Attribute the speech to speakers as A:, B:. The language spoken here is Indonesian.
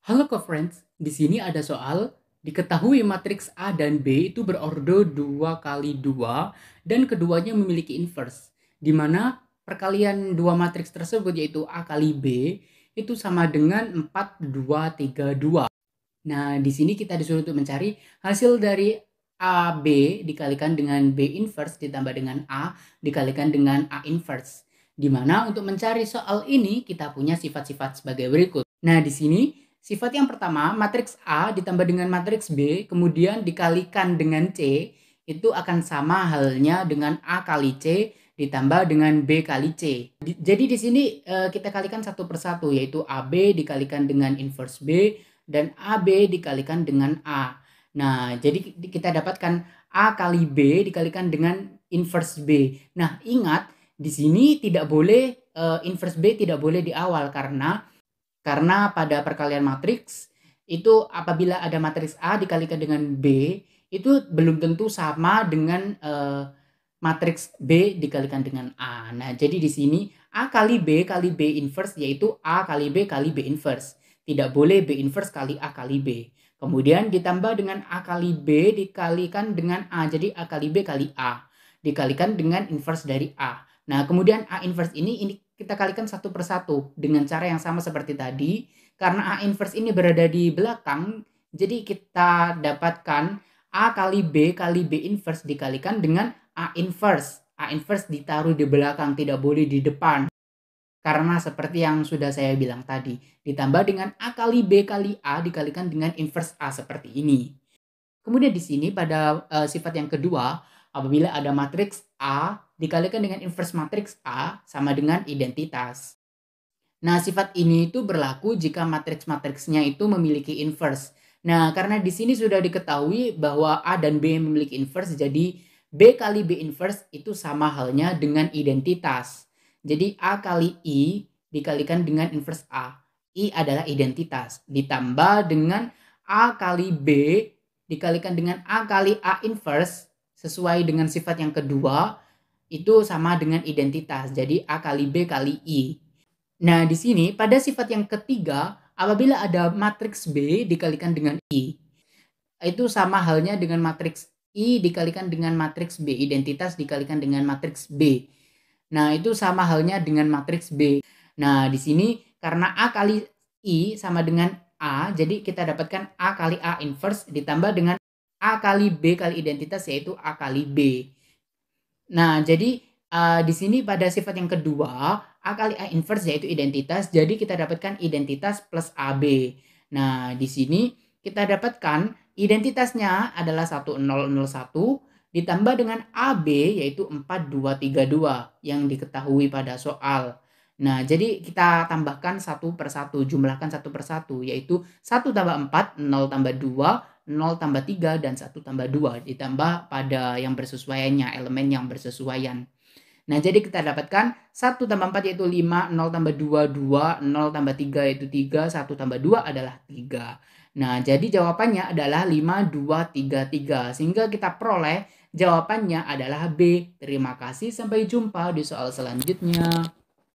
A: Halo co-friends, di sini ada soal diketahui matriks A dan B itu berordo 2 kali 2 dan keduanya memiliki inverse, di mana perkalian dua matriks tersebut yaitu A kali B itu sama dengan 4, 2, 3, 2. Nah, di sini kita disuruh untuk mencari hasil dari AB dikalikan dengan B inverse ditambah dengan A dikalikan dengan A inverse. Di mana untuk mencari soal ini kita punya sifat-sifat sebagai berikut. Nah, di sini Sifat yang pertama, matriks A ditambah dengan matriks B, kemudian dikalikan dengan C, itu akan sama halnya dengan A kali C ditambah dengan B kali C. jadi di sini eh, kita kalikan satu persatu, yaitu AB dikalikan dengan inverse B, dan AB dikalikan dengan A. Nah, jadi kita dapatkan A kali B dikalikan dengan inverse B. Nah, ingat, di sini tidak boleh, eh, inverse B tidak boleh di awal, karena karena pada perkalian matriks itu apabila ada matriks A dikalikan dengan B itu belum tentu sama dengan uh, matriks B dikalikan dengan A. Nah, jadi di sini A kali B kali B inverse yaitu A kali B kali B inverse. Tidak boleh B inverse kali A kali B. Kemudian ditambah dengan A kali B dikalikan dengan A. Jadi A kali B kali A. Dikalikan dengan inverse dari A. Nah, kemudian A inverse ini, ini kita kalikan satu persatu dengan cara yang sama seperti tadi. Karena A inverse ini berada di belakang, jadi kita dapatkan A kali B kali B inverse dikalikan dengan A inverse. A inverse ditaruh di belakang, tidak boleh di depan. Karena seperti yang sudah saya bilang tadi, ditambah dengan A kali B kali A dikalikan dengan inverse A seperti ini. Kemudian di sini pada uh, sifat yang kedua, apabila ada matriks A dikalikan dengan inverse matriks A sama dengan identitas. Nah, sifat ini itu berlaku jika matriks-matriksnya itu memiliki inverse. Nah, karena di sini sudah diketahui bahwa A dan B memiliki inverse, jadi B kali B inverse itu sama halnya dengan identitas. Jadi A kali I dikalikan dengan inverse A. I adalah identitas, ditambah dengan A kali B dikalikan dengan A kali A inverse sesuai dengan sifat yang kedua itu sama dengan identitas. Jadi A kali B kali I. Nah, di sini pada sifat yang ketiga apabila ada matriks B dikalikan dengan I. Itu sama halnya dengan matriks I dikalikan dengan matriks B, identitas dikalikan dengan matriks B. Nah, itu sama halnya dengan matriks B. Nah, di sini karena A kali I sama dengan A, jadi kita dapatkan A kali A inverse ditambah dengan A kali B kali identitas yaitu A kali B. Nah, jadi uh, di sini pada sifat yang kedua, A kali A inverse yaitu identitas, jadi kita dapatkan identitas plus AB. Nah, di sini kita dapatkan identitasnya adalah 1001 ditambah dengan AB yaitu 4232 yang diketahui pada soal. Nah, jadi kita tambahkan satu persatu, jumlahkan satu persatu, yaitu 1 tambah 4, 0 tambah 2, 0 tambah 3 dan 1 tambah 2 ditambah pada yang bersesuaiannya, elemen yang bersesuaian. Nah, jadi kita dapatkan 1 tambah 4 yaitu 5, 0 tambah 2, 2, 0 tambah 3 yaitu 3, 1 tambah 2 adalah 3. Nah, jadi jawabannya adalah 5, 2, 3, 3. Sehingga kita peroleh jawabannya adalah B. Terima kasih, sampai jumpa di soal selanjutnya.